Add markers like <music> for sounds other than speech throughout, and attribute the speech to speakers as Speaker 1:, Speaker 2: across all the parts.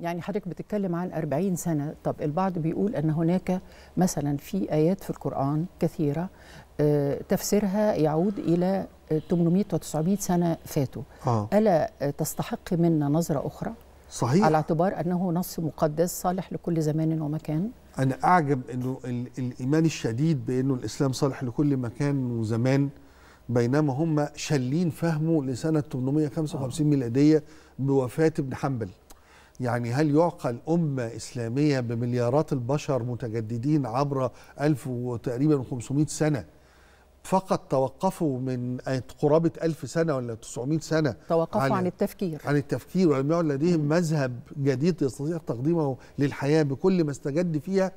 Speaker 1: يعني حضرتك بتتكلم عن 40 سنة طب البعض بيقول أن هناك مثلا في آيات في القرآن كثيرة آه، تفسيرها يعود إلى 800 و900 سنة فاتوا آه. ألا تستحق منا نظرة أخرى؟ صحيح على اعتبار أنه نص مقدس صالح لكل زمان ومكان
Speaker 2: أنا أعجب أنه الإيمان الشديد بأنه الإسلام صالح لكل مكان وزمان بينما هم شلين فهمه لسنة 855 آه. ميلادية بوفاة ابن حنبل يعني هل يعقل أمة إسلامية بمليارات البشر متجددين عبر ألف وتقريبا 500 سنة فقط توقفوا من قرابة ألف سنة ولا 900 سنة توقفوا عن, عن التفكير عن التفكير ولم يعد لديهم مذهب جديد يستطيع تقديمه للحياة بكل ما استجد فيها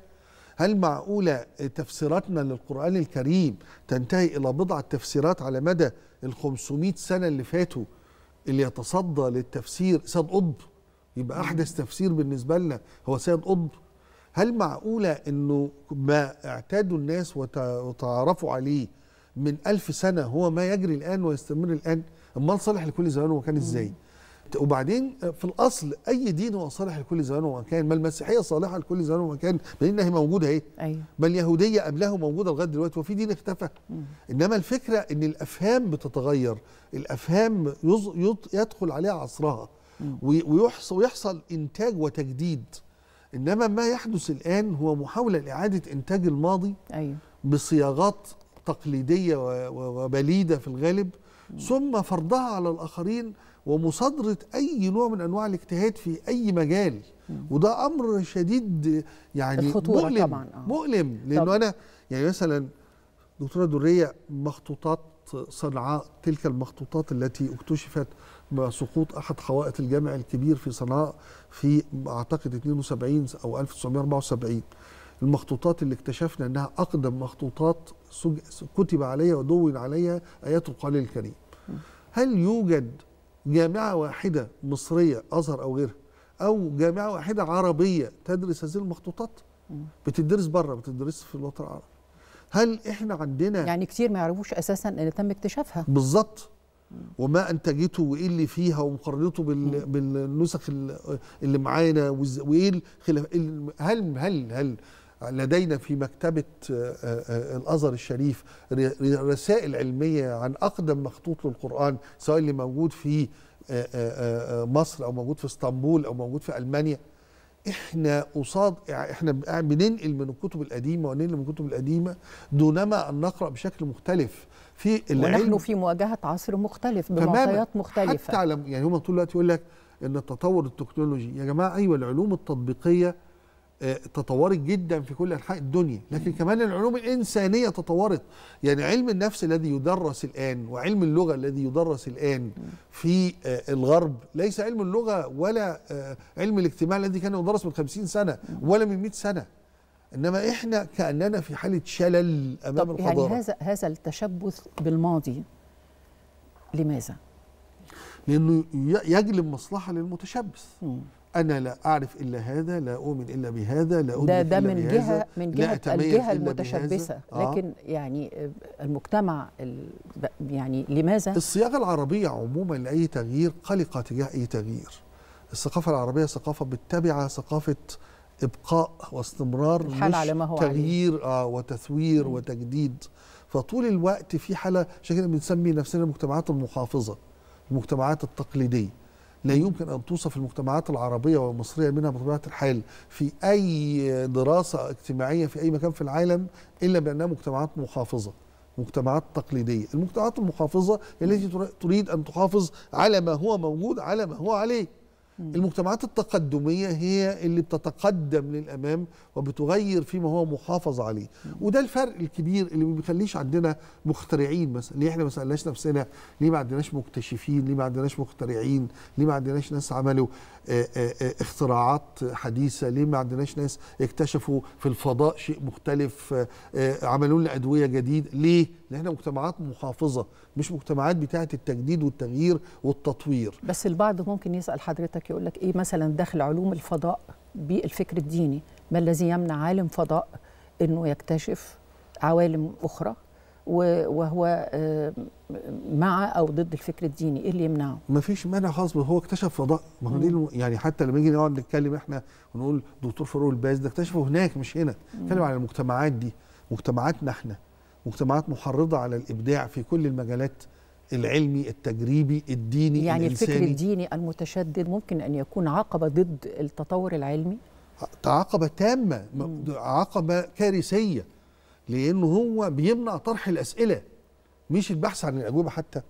Speaker 2: هل معقولة تفسيراتنا للقرآن الكريم تنتهي إلى بضعة تفسيرات على مدى ال 500 سنة اللي فاتوا اللي يتصدى للتفسير سيد قطب يبقى احدث تفسير بالنسبه لنا هو سيد قطب هل معقوله انه ما اعتادوا الناس وتعرفوا عليه من ألف سنه هو ما يجري الان ويستمر الان امال صالح لكل زمان ومكان ازاي وبعدين في الاصل اي دين هو صالح لكل زمان ومكان ما المسيحيه صالحه لكل زمان ومكان لانها هي موجوده اهي أيوة. ما اليهوديه قبلها موجوده لغايه دلوقتي وفي دين اختفى مم. انما الفكره ان الافهام بتتغير الافهام يدخل عليها عصرها ويحصل, ويحصل إنتاج وتجديد إنما ما يحدث الآن هو محاولة لإعادة إنتاج الماضي أيوه. بصياغات تقليدية وبليدة في الغالب ثم فرضها على الآخرين ومصادرة أي نوع من أنواع الاجتهاد في أي مجال وده أمر شديد يعني مؤلم طبعا. آه. مؤلم لأنه طب. أنا يعني مثلا دكتورة درية مخطوطات صنعاء تلك المخطوطات التي اكتشفت مع سقوط احد حوائط الجامع الكبير في صنعاء في اعتقد 72 او 1974 المخطوطات اللي اكتشفنا انها اقدم مخطوطات كتب عليها ودون عليها ايات القران الكريم. هل يوجد جامعه واحده مصريه ازهر او غيرها او جامعه واحده عربيه تدرس هذه المخطوطات؟ بتدرس بره ما بتدرسش في الوطن العربي. هل احنا عندنا يعني كتير ما يعرفوش اساسا ان تم اكتشافها بالظبط وما انتجته وايه اللي فيها ومقارنته بال... بالنسخ اللي معانا وايه الخلاف هل هل هل لدينا في مكتبة الأزهر الشريف رسائل علمية عن أقدم مخطوط للقرآن سواء اللي موجود في مصر أو موجود في اسطنبول أو موجود في ألمانيا احنا قصاد احنا بننقل من الكتب القديمه وننقل من الكتب القديمه دونما ان نقرا بشكل مختلف في العلم ونحن في
Speaker 1: مواجهه عصر مختلف بمعطيات
Speaker 2: مختلفه حتى على يعني هم طول الوقت يقول لك ان التطور التكنولوجي يا جماعه ايوه العلوم التطبيقيه تطورت جدا في كل انحاء الدنيا لكن كمان العلوم الانسانيه تطورت يعني علم النفس الذي يدرس الان وعلم اللغه الذي يدرس الان في آه، الغرب ليس علم اللغه ولا آه، علم الاجتماع الذي كان يدرس من 50 سنه ولا من 100 سنه انما احنا كاننا في حاله شلل امام طب الحضاره يعني هذا هذا التشبث بالماضي لماذا لانه يجلب مصلحه للمتشبث انا لا اعرف الا هذا لا اؤمن الا بهذا لا ده ده من جهه من جهه الجهه المتشبثه آه لكن
Speaker 1: يعني آه، المجتمع يعني
Speaker 2: لماذا الصياغه العربيه عموما لاي تغيير قلقه تجاه اي تغيير الثقافه العربيه ثقافه متبعه ثقافه ابقاء واستمرار الحال على ما هو تغيير عليه. آه وتثوير م. وتجديد فطول الوقت في حاله عشان كده بنسمي نفسنا المجتمعات المحافظه المجتمعات التقليديه لا يمكن أن توصف المجتمعات العربية والمصرية منها بطبيعه الحال في أي دراسة اجتماعية في أي مكان في العالم إلا بأنها مجتمعات محافظة مجتمعات تقليدية المجتمعات المحافظة التي تريد أن تحافظ على ما هو موجود على ما هو عليه المجتمعات التقدمية هي اللي بتتقدم للأمام وبتغير فيما هو محافظ عليه وده الفرق الكبير اللي ما بيخليش عندنا مخترعين مثلا ليه احنا ما سألناش نفسنا ليه ما عندناش مكتشفين ليه ما عندناش مخترعين ليه ما عندناش ناس عملوا آه، آه، آه، اختراعات حديثة ليه ما عندناش ناس اكتشفوا في الفضاء شيء مختلف عملوا لنا أدوية جديد ليه؟ لأن احنا مجتمعات محافظة مش مجتمعات بتاعة التجديد والتغيير والتطوير بس البعض ممكن يسأل حضرتك حضرتك يقول لك ايه مثلا دخل علوم
Speaker 1: الفضاء بالفكر الديني ما الذي يمنع عالم فضاء انه يكتشف
Speaker 2: عوالم اخرى وهو آه،
Speaker 1: مع او ضد الفكر الديني ايه اللي يمنعه
Speaker 2: ما فيش مانع خالص هو اكتشف فضاء ما هو يعني حتى لما نيجي نقعد نتكلم احنا ونقول دكتور فاروق الباز ده اكتشفه هناك مش هنا نتكلم على المجتمعات دي مجتمعاتنا احنا مجتمعات محرضه على الابداع في كل المجالات العلمي التجريبي الديني يعني الإنساني. الفكر
Speaker 1: الديني المتشدد ممكن أن يكون عقبة ضد التطور
Speaker 2: العلمي؟ عقبة تامة مم. عقبة كارثية لأنه هو بيمنع طرح الأسئلة مش البحث عن الأجوبة حتى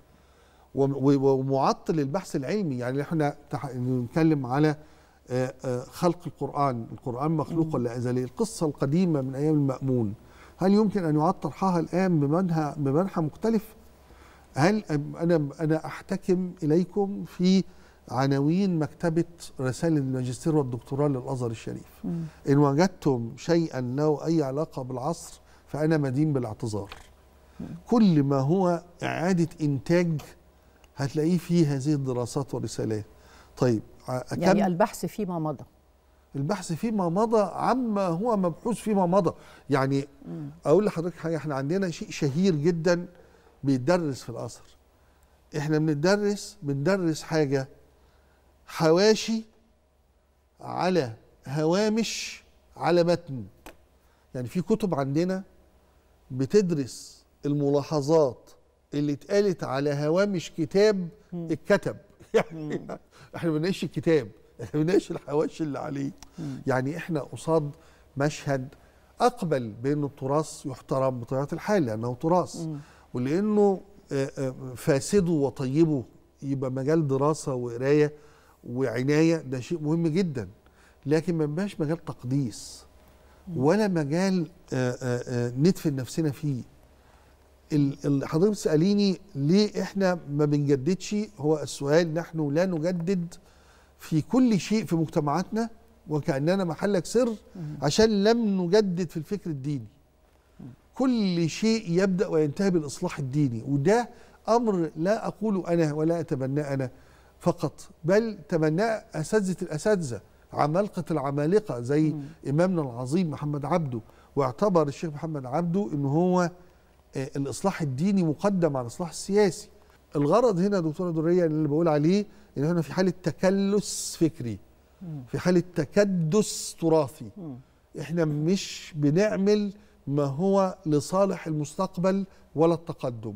Speaker 2: ومعطل البحث العلمي يعني احنا بنتكلم على آه، آه، خلق القرآن القرآن مخلوق ولا أزلي القصة القديمة من أيام المأمون هل يمكن أن يعطل طرحها الآن بمنهى بمنحى مختلف؟ هل انا انا احتكم اليكم في عناوين مكتبه رسائل الماجستير والدكتوراه للازهر الشريف ان وجدتم شيئا له اي علاقه بالعصر فانا مدين بالاعتذار كل ما هو اعاده انتاج هتلاقيه في هذه الدراسات والرسالات طيب يعني البحث فيما مضى البحث فيما مضى عما هو مبحوث فيما مضى يعني اقول لحضرتك حاجه احنا عندنا شيء شهير جدا بيتدرس في القصر احنا بندرس بندرس حاجة حواشي على هوامش على متن يعني في كتب عندنا بتدرس الملاحظات اللي اتقالت على هوامش كتاب اتكتب <laughs> يعني احنا بنعيش الكتاب احنا بنعيش الحواشي اللي عليه يعني احنا قصاد مشهد اقبل بان التراث يحترم بطبيعه الحال لانه تراث ولانه آه، آه، فاسده وطيبه يبقى مجال دراسه وقرايه وعنايه ده شيء مهم جدا لكن ما يبقاش مجال تقديس ولا مجال آه، ندفن نفسنا فيه حضرتك بتساليني ليه احنا ما بنجددش هو السؤال نحن لا نجدد في كل شيء في مجتمعاتنا وكاننا محلك سر عشان لم نجدد في الفكر الديني كل شيء يبدأ وينتهي بالإصلاح الديني وده أمر لا أقوله أنا ولا أتبناه أنا فقط بل تبناه أساتذة الأساتذة عمالقة العمالقة زي م. إمامنا العظيم محمد عبده واعتبر الشيخ محمد عبده ان هو آه، الإصلاح الديني مقدم على الإصلاح السياسي الغرض هنا دكتورة درية اللي بقول عليه ان احنا في حالة تكلس فكري في حالة تكدس تراثي احنا مش بنعمل ما هو لصالح المستقبل ولا التقدم